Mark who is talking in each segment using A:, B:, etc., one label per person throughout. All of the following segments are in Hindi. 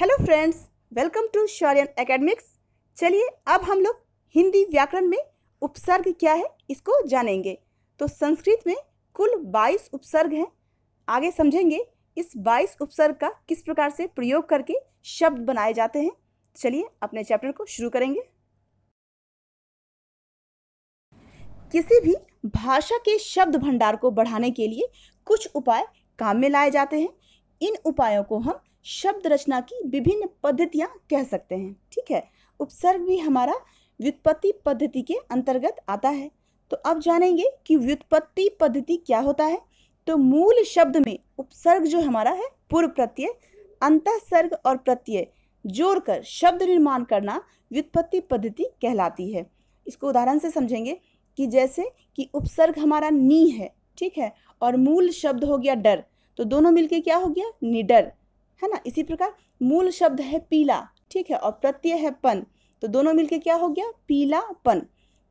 A: हेलो फ्रेंड्स वेलकम टू शॉरियन एकेडमिक्स चलिए अब हम लोग हिंदी व्याकरण में उपसर्ग क्या है इसको जानेंगे तो संस्कृत में कुल 22 उपसर्ग हैं आगे समझेंगे इस 22 उपसर्ग का किस प्रकार से प्रयोग करके शब्द बनाए जाते हैं चलिए अपने चैप्टर को शुरू करेंगे किसी भी भाषा के शब्द भंडार को बढ़ाने के लिए कुछ उपाय काम में लाए जाते हैं इन उपायों को हम शब्द रचना की विभिन्न पद्धतियाँ कह सकते हैं ठीक है उपसर्ग भी हमारा व्युत्पत्ति पद्धति के अंतर्गत आता है तो अब जानेंगे कि व्युत्पत्ति पद्धति क्या होता है तो मूल शब्द में उपसर्ग जो हमारा है पूर्व प्रत्यय सर्ग और प्रत्यय जोड़कर शब्द निर्माण करना व्युत्पत्ति पद्धति कहलाती है इसको उदाहरण से समझेंगे कि जैसे कि उपसर्ग हमारा नी है ठीक है और मूल शब्द हो गया डर तो दोनों मिलके क्या हो गया निडर है ना इसी प्रकार मूल शब्द है पीला ठीक है और प्रत्यय है पन तो दोनों मिलके क्या हो गया पीला पन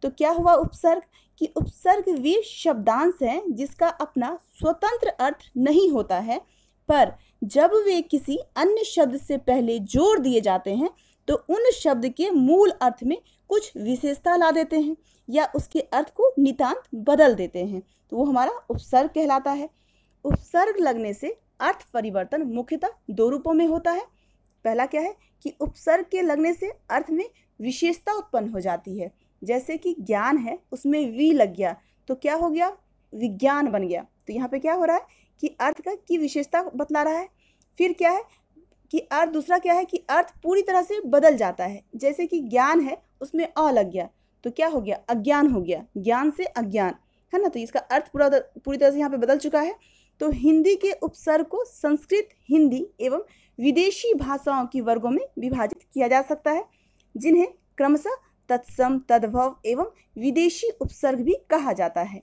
A: तो क्या हुआ उपसर्ग कि उपसर्ग वे शब्दांश हैं जिसका अपना स्वतंत्र अर्थ नहीं होता है पर जब वे किसी अन्य शब्द से पहले जोड़ दिए जाते हैं तो उन शब्द के मूल अर्थ में कुछ विशेषता ला देते हैं या उसके अर्थ को नितांत बदल देते हैं तो वो हमारा उपसर्ग कहलाता है उपसर्ग लगने से अर्थ परिवर्तन मुख्यतः दो रूपों में होता है पहला क्या है कि उपसर्ग के लगने से अर्थ में विशेषता उत्पन्न हो जाती है जैसे कि ज्ञान है उसमें वी लग गया तो क्या हो गया विज्ञान बन गया तो यहाँ पे क्या हो रहा है कि अर्थ का की विशेषता बतला रहा है फिर क्या है कि अर्थ दूसरा क्या है कि अर्थ पूरी तरह से बदल जाता है जैसे कि ज्ञान है उसमें अ लग गया तो क्या हो गया अज्ञान हो गया ज्ञान से अज्ञान है ना तो इसका अर्थ पूरा पूरी तरह से यहाँ पे बदल चुका है तो हिंदी के उपसर्ग को संस्कृत हिंदी एवं विदेशी भाषाओं की वर्गों में विभाजित किया जा सकता है जिन्हें क्रमशः तत्सम तद्भव एवं विदेशी उपसर्ग भी कहा जाता है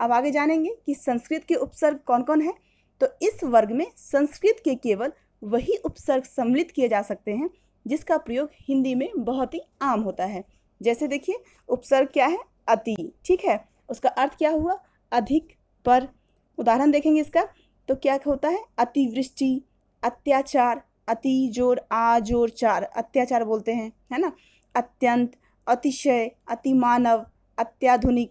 A: अब आगे जानेंगे कि संस्कृत के उपसर्ग कौन कौन है तो इस वर्ग में संस्कृत के केवल वही उपसर्ग सम्मिलित किए जा सकते हैं जिसका प्रयोग हिंदी में बहुत ही आम होता है जैसे देखिए उपसर्ग क्या है अति ठीक है उसका अर्थ क्या हुआ अधिक पर उदाहरण देखेंगे इसका तो क्या होता है अतिवृष्टि अत्याचार अति जोर आ जोर चार अत्याचार बोलते हैं है ना अत्यंत अतिशय अति मानव अत्याधुनिक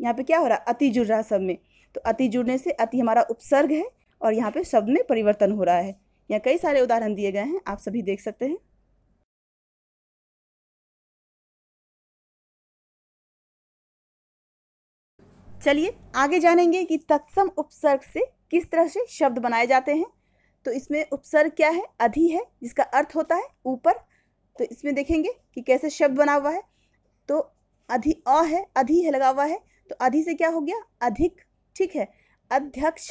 A: यहाँ पे क्या हो रहा है अति जुड़ रहा है सब में तो अति जुड़ने से अति हमारा उपसर्ग है और यहाँ पे शब्द में परिवर्तन हो रहा है यहाँ कई सारे उदाहरण दिए गए हैं आप सभी देख सकते हैं चलिए आगे जानेंगे कि तत्सम उपसर्ग से किस तरह से शब्द बनाए जाते हैं तो इसमें उपसर्ग क्या है अधि है जिसका अर्थ होता है ऊपर तो इसमें देखेंगे कि कैसे शब्द बना हुआ है तो अधि अ है अधि है लगा हुआ है तो अधि से क्या हो गया अधिक ठीक है अध्यक्ष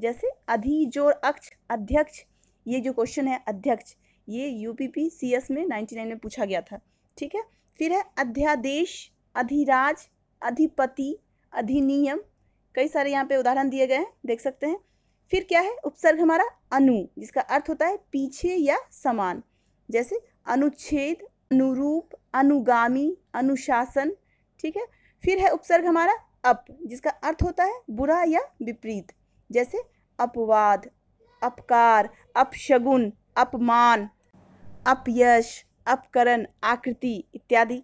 A: जैसे अधि जोर अक्ष अध्यक्ष ये जो क्वेश्चन है अध्यक्ष ये U P P C S में नाइन्टी नाइन में पूछा गया था ठीक है फिर है अध्यादेश अधिराज अधिपति अधिनियम कई सारे यहाँ पे उदाहरण दिए गए हैं देख सकते हैं फिर क्या है उपसर्ग हमारा अनु जिसका अर्थ होता है पीछे या समान जैसे अनुच्छेद अनुरूप अनुगामी अनुशासन ठीक है फिर है उपसर्ग हमारा अप जिसका अर्थ होता है बुरा या विपरीत जैसे अपवाद अपकार अपशगुन अपमान अपयश अपकरण आकृति इत्यादि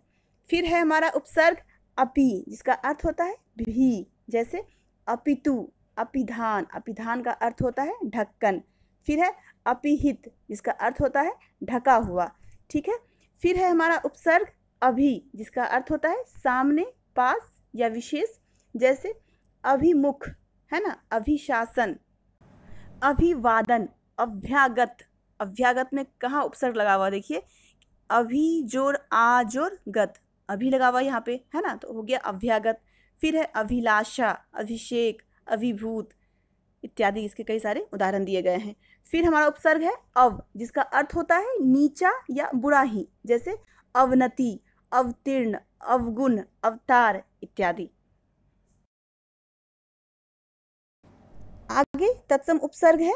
A: फिर है हमारा उपसर्ग अपि जिसका अर्थ होता है भी जैसे अपितु अपिधान अपिधान का अर्थ होता है ढक्कन फिर है अपिहित जिसका अर्थ होता है ढका हुआ ठीक है फिर है हमारा उपसर्ग अभी जिसका अर्थ होता है सामने पास या विशेष जैसे अभिमुख है ना अभिशासन अभिवादन अभ्यागत अभ्यागत में कहाँ उपसर्ग लगा हुआ देखिए अभिजोर आजोर गत अभी लगा हुआ यहाँ पे है ना तो हो गया अभ्यागत फिर है अभिलाषा अभिषेक अभिभूत इत्यादि इसके कई सारे उदाहरण दिए गए हैं फिर हमारा उपसर्ग है अव जिसका अर्थ होता है नीचा या बुरा ही जैसे अवनति अवतीर्ण अवगुण अवतार इत्यादि आगे तत्सम उपसर्ग है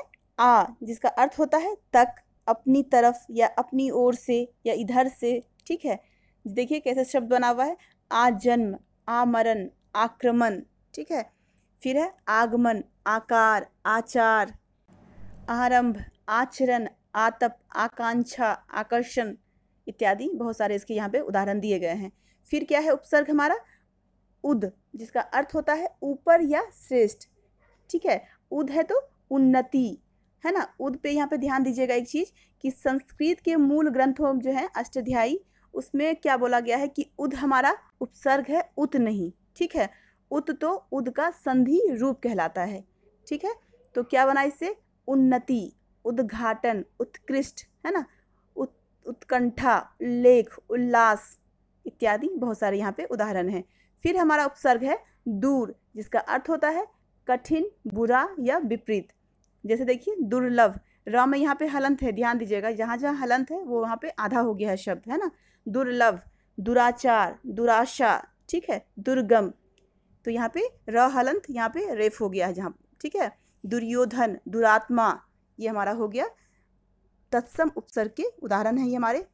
A: आ जिसका अर्थ होता है तक अपनी तरफ या अपनी ओर से या इधर से ठीक है देखिए कैसे शब्द बना हुआ है आजन्म आमरण आक्रमण ठीक है फिर है आगमन आकार आचार आरंभ आचरण आतप आकांक्षा आकर्षण इत्यादि बहुत सारे इसके यहाँ पे उदाहरण दिए गए हैं फिर क्या है उपसर्ग हमारा उद जिसका अर्थ होता है ऊपर या श्रेष्ठ ठीक है उद है तो उन्नति है ना उद पे यहाँ पे ध्यान दीजिएगा एक चीज़ कि संस्कृत के मूल ग्रंथों जो हैं अष्टाध्यायी उसमें क्या बोला गया है कि उद हमारा उपसर्ग है उत नहीं ठीक है उत तो उद का संधि रूप कहलाता है ठीक है तो क्या बना इससे उन्नति उद्घाटन उत्कृष्ट है ना उत, उत्कंठा लेख उल्लास इत्यादि बहुत सारे यहाँ पे उदाहरण हैं फिर हमारा उपसर्ग है दूर जिसका अर्थ होता है कठिन बुरा या विपरीत जैसे देखिए दुर्लभ र में यहाँ पे हलंत है ध्यान दीजिएगा जहाँ जहाँ हलंत है वो वहाँ पे आधा हो गया है शब्द है ना दुर्लभ दुराचार दुराशा ठीक है दुर्गम तो यहाँ पे र हलंत यहाँ पे रेफ हो गया है जहाँ ठीक है दुर्योधन दुरात्मा ये हमारा हो गया तत्सम उपसर्ग के उदाहरण है ये हमारे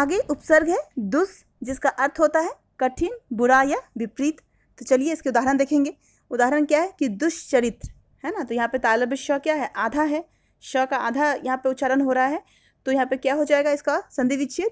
A: आगे उपसर्ग है दुस जिसका अर्थ होता है कठिन बुरा या विपरीत तो चलिए इसके उदाहरण देखेंगे उदाहरण क्या है कि दुष्चरित्र है ना तो यहाँ पे तालब क्या है आधा है श का आधा यहाँ पे उच्चारण हो रहा है तो यहाँ पे क्या हो जाएगा इसका संधि विच्छेद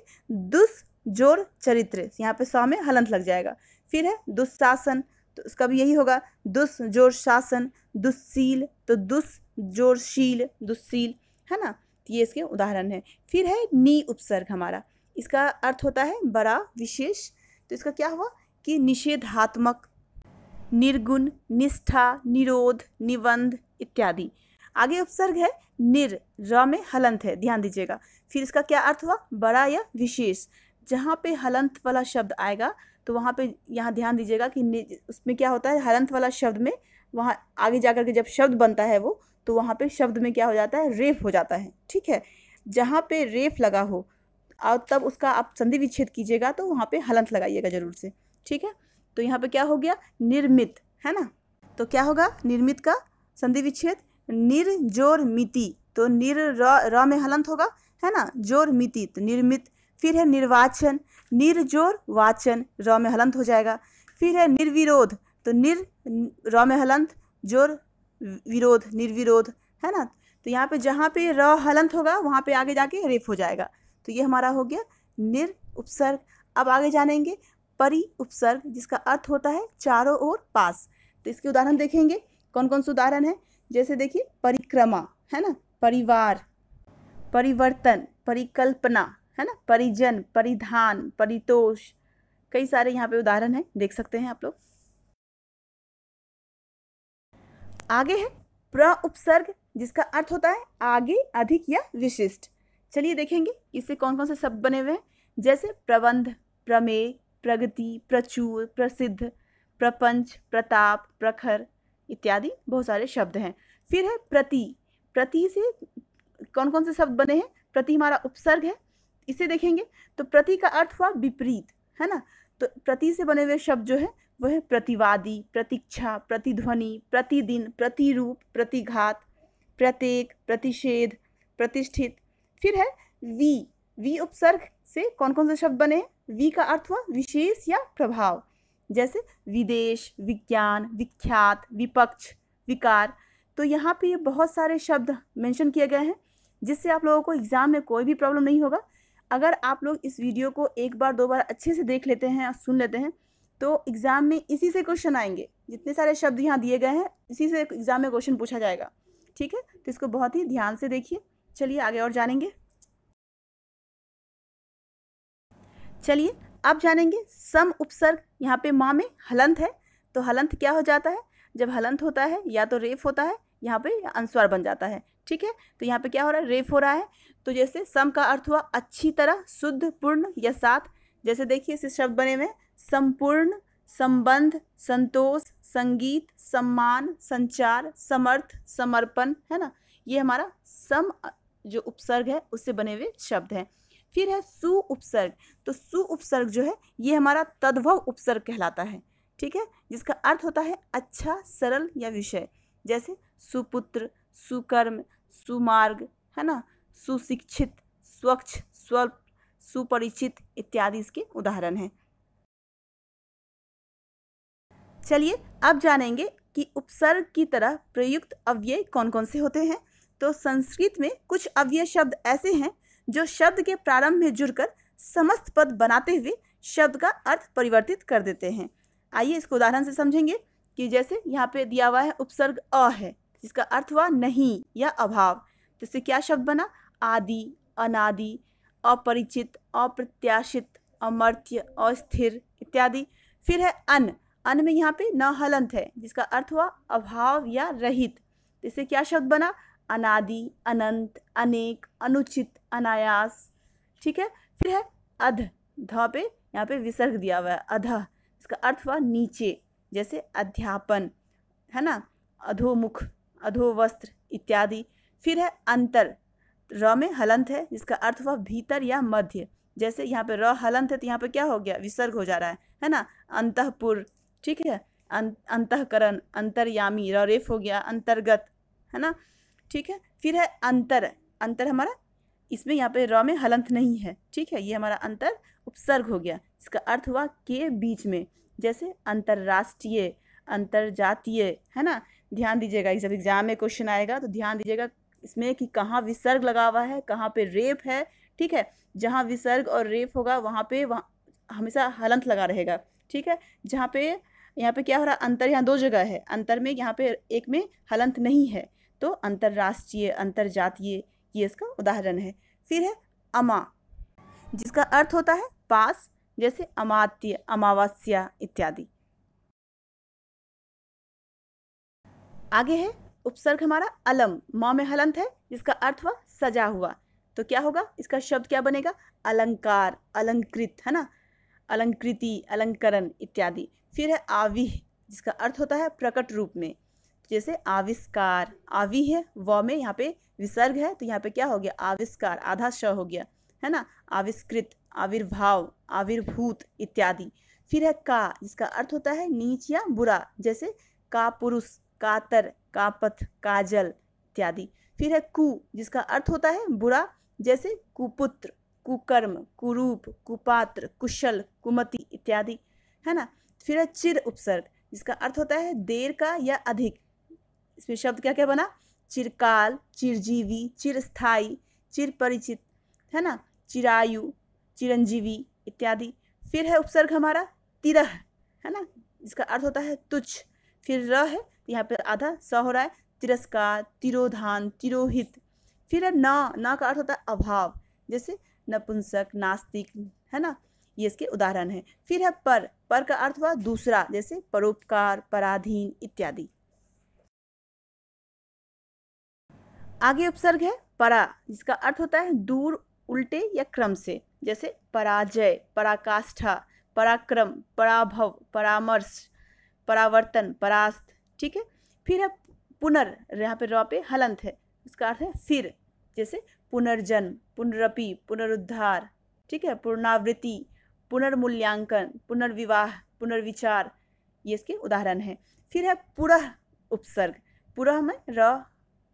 A: दुस जोर चरित्र यहाँ पे स में हलंत लग जाएगा फिर है दुस्शासन तो इसका भी यही होगा दुस जोर शासन दुस्सील तो दुस जोर शील दुस्सील है ना तो ये इसके उदाहरण है फिर है नी उपसर्ग हमारा इसका अर्थ होता है बड़ा विशेष तो इसका क्या हुआ कि निषेधात्मक निर्गुण निष्ठा निरोध निबंध इत्यादि आगे उपसर्ग है निर र में हलंत है ध्यान दीजिएगा फिर इसका क्या अर्थ हुआ बड़ा या विशेष जहाँ पे हलंत वाला शब्द आएगा तो वहाँ पे यहाँ ध्यान दीजिएगा कि उसमें क्या होता है हलंत वाला शब्द में वहाँ आगे जाकर के जब शब्द बनता है वो तो वहाँ पे शब्द में क्या हो जाता है रेफ हो जाता है ठीक है जहाँ पे रेफ लगा हो और तब उसका आप संधि विच्छेद कीजिएगा तो वहाँ पे हलंत लगाइएगा जरूर से ठीक है तो यहाँ पे क्या हो गया निर्मित है ना तो क्या होगा निर्मित का संधि विच्छेद निर्जोर मिति तो निर र में हलंत होगा है ना जोर मिति तो निर्मित फिर है निर्वाचन निर्जोर वाचन र में हलंत हो जाएगा फिर है निर्विरोध तो निर र में हलंत जोर विरोध निर्विरोध है ना तो यहाँ पे जहाँ पे र हलंत होगा वहाँ पे आगे जाके रेफ हो जाएगा तो ये हमारा हो गया निर उपसर्ग अब आगे जानेंगे परि उपसर्ग जिसका अर्थ होता है चारों ओर पास तो इसके उदाहरण देखेंगे कौन कौन से उदाहरण है जैसे देखिए परिक्रमा है ना परिवार परिवर्तन परिकल्पना है ना परिजन परिधान परितोष कई सारे यहाँ पे उदाहरण हैं देख सकते हैं आप लोग आगे है प्र उपसर्ग जिसका अर्थ होता है आगे अधिक या विशिष्ट चलिए देखेंगे इससे कौन कौन से शब्द बने हुए हैं जैसे प्रबंध प्रमेय प्रगति प्रचुर प्रसिद्ध प्रपंच प्रताप प्रखर इत्यादि बहुत सारे शब्द हैं फिर है प्रति प्रति से कौन कौन से शब्द बने हैं प्रति हमारा उपसर्ग है इसे देखेंगे तो प्रति का अर्थ हुआ विपरीत है ना तो प्रति से बने हुए शब्द जो है वह है प्रतिवादी प्रतीक्षा प्रतिध्वनि प्रतिदिन प्रतिरूप प्रतिघात प्रत्येक प्रतिषेध प्रतिष्ठित फिर है वी वी उपसर्ग से कौन कौन से शब्द बने हैं वी का अर्थ हुआ विशेष या प्रभाव जैसे विदेश विज्ञान विख्यात विपक्ष विकार तो यहाँ पे ये बहुत सारे शब्द मेंशन किए गए हैं जिससे आप लोगों को एग्ज़ाम में कोई भी प्रॉब्लम नहीं होगा अगर आप लोग इस वीडियो को एक बार दो बार अच्छे से देख लेते हैं और सुन लेते हैं तो एग्ज़ाम में इसी से क्वेश्चन आएंगे जितने सारे शब्द यहाँ दिए गए हैं इसी से एग्ज़ाम में क्वेश्चन पूछा जाएगा ठीक है तो इसको बहुत ही ध्यान से देखिए चलिए आगे और जानेंगे चलिए अब जानेंगे सम उपसर्ग यहाँ पे माँ में हलंत है तो हलंत क्या हो जाता है जब हलंत होता है या तो रेफ होता है यहाँ पे अनुस्वार बन जाता है ठीक है तो यहाँ पे क्या हो रहा है रेफ हो रहा है तो जैसे सम का अर्थ हुआ अच्छी तरह शुद्ध पूर्ण या साथ जैसे देखिए इस शब्द बने हुए संपूर्ण संबंध संतोष संगीत सम्मान संचार समर्थ समर्पण है ना ये हमारा सम जो उपसर्ग है उससे बने हुए शब्द हैं फिर है सु उपसर्ग तो सु उपसर्ग जो है ये हमारा तद्भव उपसर्ग कहलाता है ठीक है जिसका अर्थ होता है अच्छा सरल या विषय जैसे सुपुत्र सुकर्म सुमार्ग है ना सुशिक्षित स्वच्छ स्वल्प सुपरिचित इत्यादि इसके उदाहरण हैं चलिए अब जानेंगे कि उपसर्ग की तरह प्रयुक्त अव्यय कौन कौन से होते हैं तो संस्कृत में कुछ अव्यय शब्द ऐसे हैं जो शब्द के प्रारंभ में जुड़कर समस्त पद बनाते हुए शब्द का अर्थ परिवर्तित कर देते हैं आइए इसको उदाहरण से समझेंगे कि जैसे यहाँ पे दिया हुआ है उपसर्ग अ है जिसका अर्थ हुआ नहीं या अभाव तो इससे क्या शब्द बना आदि अनादि अपरिचित अप्रत्याशित अमर्त्य अस्थिर इत्यादि फिर है अन अन में यहाँ पे न हलंत है जिसका अर्थ हुआ अभाव या रहित तो इससे क्या शब्द बना अनादि अनंत अनेक अनुचित अनायास ठीक है फिर है अध ध पे यहाँ पे विसर्ग दिया हुआ है अध इसका अर्थ हुआ नीचे जैसे अध्यापन है ना अधोमुख अधोवस्त्र इत्यादि फिर है अंतर र में हलंत है जिसका अर्थ हुआ भीतर या मध्य जैसे यहाँ पे र हलंत है तो यहाँ पे क्या हो गया विसर्ग हो जा रहा है है ना अंतपुर ठीक है अं, अंतकरण अंतर्यामी रेफ हो गया अंतर्गत है ना ठीक है फिर है अंतर अंतर हमारा इसमें यहाँ पे रॉ में हलंत नहीं है ठीक है ये हमारा अंतर उपसर्ग हो गया इसका अर्थ हुआ के बीच में जैसे अंतर्राष्ट्रीय अंतर्जातीय है ना ध्यान दीजिएगा जब एग्जाम में क्वेश्चन आएगा तो ध्यान दीजिएगा इसमें कि कहाँ विसर्ग लगा हुआ है कहाँ पे रेप है ठीक है जहाँ विसर्ग और रेप होगा वहाँ पे वहाँ हमेशा हलंत लगा रहेगा ठीक है जहाँ पे यहाँ पे क्या हो रहा अंतर यहाँ दो जगह है अंतर में यहाँ पे एक में हलंत नहीं है तो अंतर्राष्ट्रीय अंतर्जातीय ये इसका उदाहरण है फिर है अमा जिसका अर्थ होता है पास जैसे अमात्य अमावस्या इत्यादि आगे है उपसर्ग हमारा अलम माँ में हलंत है जिसका अर्थ हुआ सजा हुआ तो क्या होगा इसका शब्द क्या बनेगा अलंकार अलंकृत है ना अलंकृति अलंकरण इत्यादि फिर है आविह जिसका अर्थ होता है प्रकट रूप में जैसे आविष्कार आवि है व में यहाँ पे विसर्ग है तो यहाँ पे क्या हो गया आविष्कार आधा श हो गया है ना आविष्कृत आविर्भाव आविर्भूत इत्यादि फिर है का जिसका अर्थ होता है नीच या बुरा जैसे का पुरुष कातर कापथ काजल इत्यादि फिर है कु जिसका अर्थ होता है बुरा जैसे कुपुत्र कुकर्म कुरूप कुपात्र कुशल कुमति इत्यादि है ना फिर है चिर उपसर्ग जिसका अर्थ होता है देर का या अधिक इसमें शब्द क्या क्या बना चिरकाल चिरजीवी चिरस्थाई चिरपरिचित है ना चिरायु चिरंजीवी इत्यादि फिर है उपसर्ग हमारा तिरह है ना जिसका अर्थ होता है तुच्छ फिर र है यहाँ पर आधा स हो रहा है तिरस्कार तिरोधान तिरोहित फिर है ना ना का अर्थ होता है अभाव जैसे नपुंसक नास्तिक है ना ये इसके उदाहरण है फिर है पर पर का अर्थ हुआ दूसरा जैसे परोपकार पराधीन इत्यादि आगे उपसर्ग है परा जिसका अर्थ होता है दूर उल्टे या क्रम से जैसे पराजय पराकाष्ठा पराक्रम पराभव परामर्श परावर्तन परास्त ठीक है फिर है पुनर यहाँ पे रॉ पे हलंत है उसका अर्थ है फिर जैसे पुनर्जन्म पुनरपि पुनरुद्धार ठीक है पुनरावृत्ति पुनर्मूल्यांकन पुनर्विवाह पुनर्विचार ये इसके उदाहरण हैं फिर है पुरह उपसर्ग पुरह में र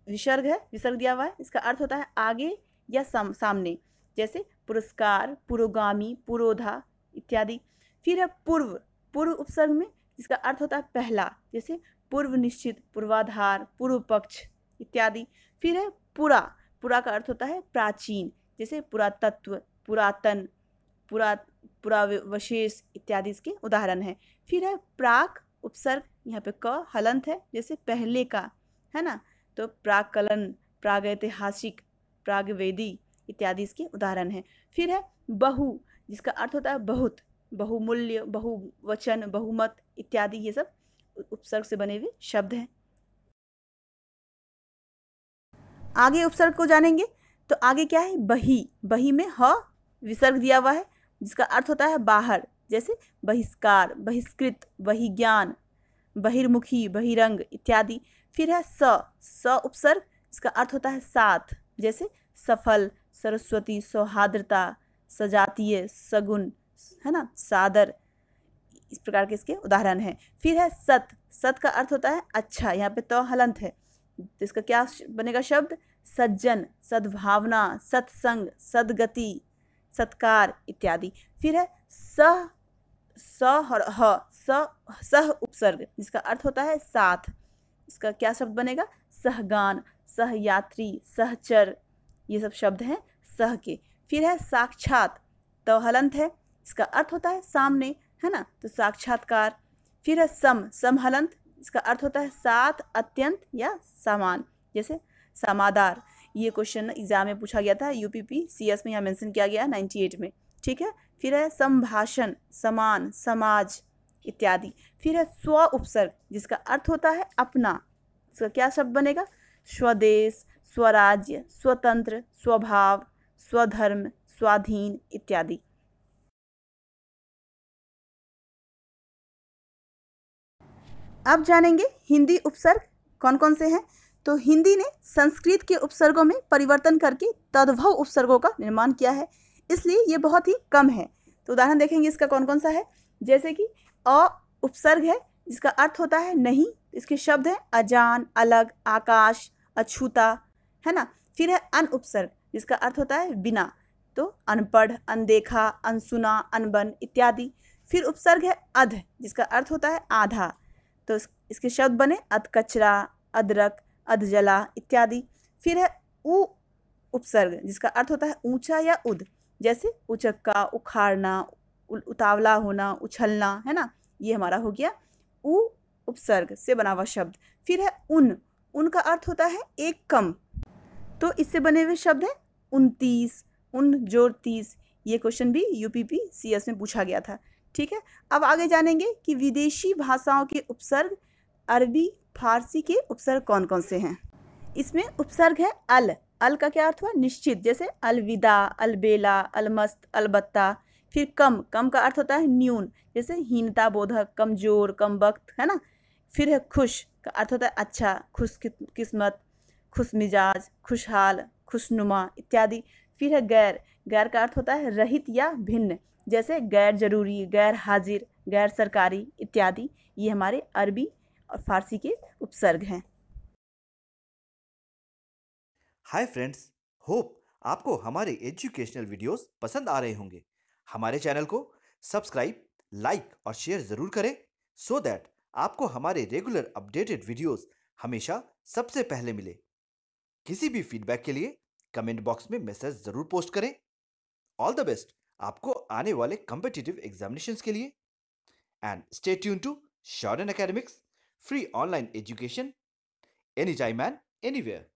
A: विसर्ग है विसर्ग दिया हुआ है इसका अर्थ होता है आगे या साम, सामने जैसे पुरस्कार पुरोगामी पुरोधा इत्यादि फिर है पूर्व पूर्व उपसर्ग में जिसका अर्थ होता है पहला जैसे पूर्व निश्चित पूर्वाधार पूर्व पक्ष इत्यादि फिर है पुरा पुरा का अर्थ होता है प्राचीन जैसे पुरातत्व पुरातन पुरा पुरावशेष इत्यादि इसके उदाहरण है फिर है प्राक उपसर्ग यहाँ पे क हलंत है जैसे पहले का है ना तो प्राकलन प्रागैतिहासिक प्रागवेदी इत्यादि इसके उदाहरण हैं फिर है बहु जिसका अर्थ होता है बहुत बहुमूल्य बहुवचन बहुमत इत्यादि ये सब उपसर्ग से बने हुए शब्द हैं आगे उपसर्ग को जानेंगे तो आगे क्या है बही बही में ह विसर्ग दिया हुआ है जिसका अर्थ होता है बाहर जैसे बहिष्कार बहिष्कृत बहिज्ञान बहिर्मुखी बहिरंग इत्यादि फिर है स स उपसर्ग इसका अर्थ होता है साथ जैसे सफल सरस्वती सौहार्द्रता सजातीय सगुन है ना सादर इस प्रकार के इसके उदाहरण हैं फिर है सत सत का अर्थ होता है अच्छा यहाँ पे तो हलंत है तो इसका क्या बनेगा शब्द सज्जन सद्भावना सत्संग सदगति सत्कार इत्यादि फिर है सह स और ह सह उपसर्ग जिसका अर्थ होता है साथ इसका क्या शब्द बनेगा सहगान सहयात्री सहचर ये सब शब्द हैं सह के फिर है साक्षात तो हलंत है इसका अर्थ होता है सामने है ना तो साक्षात्कार फिर है सम समहलंत इसका अर्थ होता है साथ अत्यंत या समान जैसे समादार ये क्वेश्चन एग्जाम में पूछा गया था यूपीपी सीएस में यहाँ मेंशन किया गया नाइन्टी एट में ठीक है फिर है संभाषण समान समाज इत्यादि फिर है स्व उपसर्ग जिसका अर्थ होता है अपना इसका क्या शब्द बनेगा स्वदेश स्वराज्य स्वतंत्र स्वभाव स्वधर्म स्वाधीन इत्यादि अब जानेंगे हिंदी उपसर्ग कौन कौन से हैं तो हिंदी ने संस्कृत के उपसर्गों में परिवर्तन करके तद्भव उपसर्गों का निर्माण किया है इसलिए ये बहुत ही कम है तो उदाहरण देखेंगे इसका कौन कौन सा है जैसे कि अ उपसर्ग है जिसका अर्थ होता है नहीं इसके शब्द हैं अजान अलग आकाश अछूता है ना फिर है अन उपसर्ग जिसका अर्थ होता है बिना तो अनपढ़ अनदेखा अनसुना अनबन इत्यादि फिर उपसर्ग है अध जिसका अर्थ होता है आधा तो इसके शब्द बने अध कचरा अदरक अधजला इत्यादि फिर है ऊ उपसर्ग जिसका अर्थ होता है ऊंचा या उद जैसे उचक्का उखाड़ना उतावला होना उछलना है ना ये हमारा हो गया उ उपसर्ग से बना हुआ शब्द फिर है उन उनका अर्थ होता है एक कम तो इससे बने हुए शब्द हैं उनतीस उन जोर तीस ये क्वेश्चन भी यूपीपी सीएस में पूछा गया था ठीक है अब आगे जानेंगे कि विदेशी भाषाओं के उपसर्ग अरबी फारसी के उपसर्ग कौन कौन से हैं इसमें उपसर्ग है अल अल का क्या अर्थ हुआ निश्चित जैसे अलविदा अलबेला अलमस्त अलबत्ता फिर कम कम का अर्थ होता है न्यून जैसे हीनता बोधक कमज़ोर कम वक्त है ना फिर है खुश का अर्थ होता है अच्छा खुश किस्मत खुश मिजाज खुशहाल खुशनुमा इत्यादि फिर है गैर गैर का अर्थ होता है रहित या भिन्न जैसे गैर जरूरी गैर हाजिर गैर सरकारी इत्यादि ये हमारे अरबी और फारसी के उपसर्ग हैं हाय फ्रेंड्स होप आपको हमारे एजुकेशनल वीडियोस पसंद आ रहे होंगे हमारे चैनल को सब्सक्राइब लाइक और शेयर ज़रूर करें सो so दैट आपको हमारे रेगुलर अपडेटेड वीडियोस हमेशा सबसे पहले मिले किसी भी फीडबैक के लिए कमेंट बॉक्स में मैसेज ज़रूर पोस्ट करें ऑल द बेस्ट आपको आने वाले कॉम्पिटिटिव एग्जामिनेशन के लिए एंड स्टे ट्यून टू शॉर्डन academics free online education any time and where